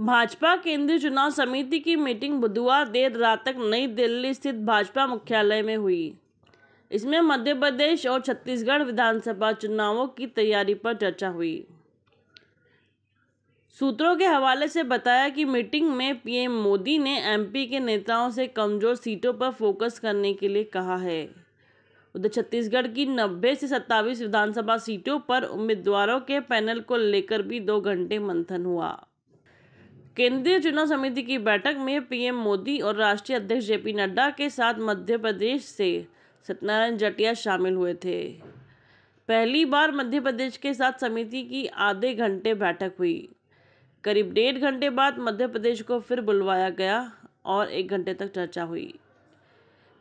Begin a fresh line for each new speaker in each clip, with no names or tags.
भाजपा केंद्रीय चुनाव समिति की मीटिंग बुधवार देर रात तक नई दिल्ली स्थित भाजपा मुख्यालय में हुई इसमें मध्य प्रदेश और छत्तीसगढ़ विधानसभा चुनावों की तैयारी पर चर्चा हुई सूत्रों के हवाले से बताया कि मीटिंग में पीएम मोदी ने एमपी के नेताओं से कमज़ोर सीटों पर फोकस करने के लिए कहा है उधर छत्तीसगढ़ की नब्बे से सत्तावीस विधानसभा सीटों पर उम्मीदवारों के पैनल को लेकर भी दो घंटे मंथन हुआ केंद्रीय चुनाव समिति की बैठक में पीएम मोदी और राष्ट्रीय अध्यक्ष जेपी नड्डा के साथ मध्य प्रदेश से सत्यनारायण जटिया शामिल हुए थे पहली बार मध्य प्रदेश के साथ समिति की आधे घंटे बैठक हुई करीब डेढ़ घंटे बाद मध्य प्रदेश को फिर बुलवाया गया और एक घंटे तक चर्चा हुई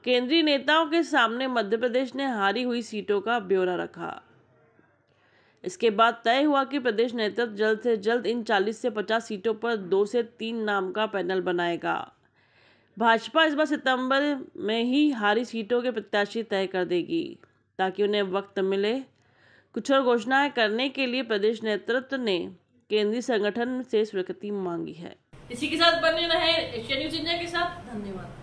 केंद्रीय नेताओं के सामने मध्य प्रदेश ने हारी हुई सीटों का ब्यौरा रखा इसके बाद तय हुआ कि प्रदेश नेतृत्व जल्द से जल्द इन 40 से 50 सीटों पर दो से तीन नाम का पैनल बनाएगा भाजपा इस बार सितंबर में ही हारी सीटों के प्रत्याशी तय कर देगी ताकि उन्हें वक्त मिले कुछ और घोषणाएं करने के लिए प्रदेश नेतृत्व ने केंद्रीय संगठन से स्वीकृति मांगी है
इसी के साथ बने रहे एशिया न्यूज इंडिया के साथ धन्यवाद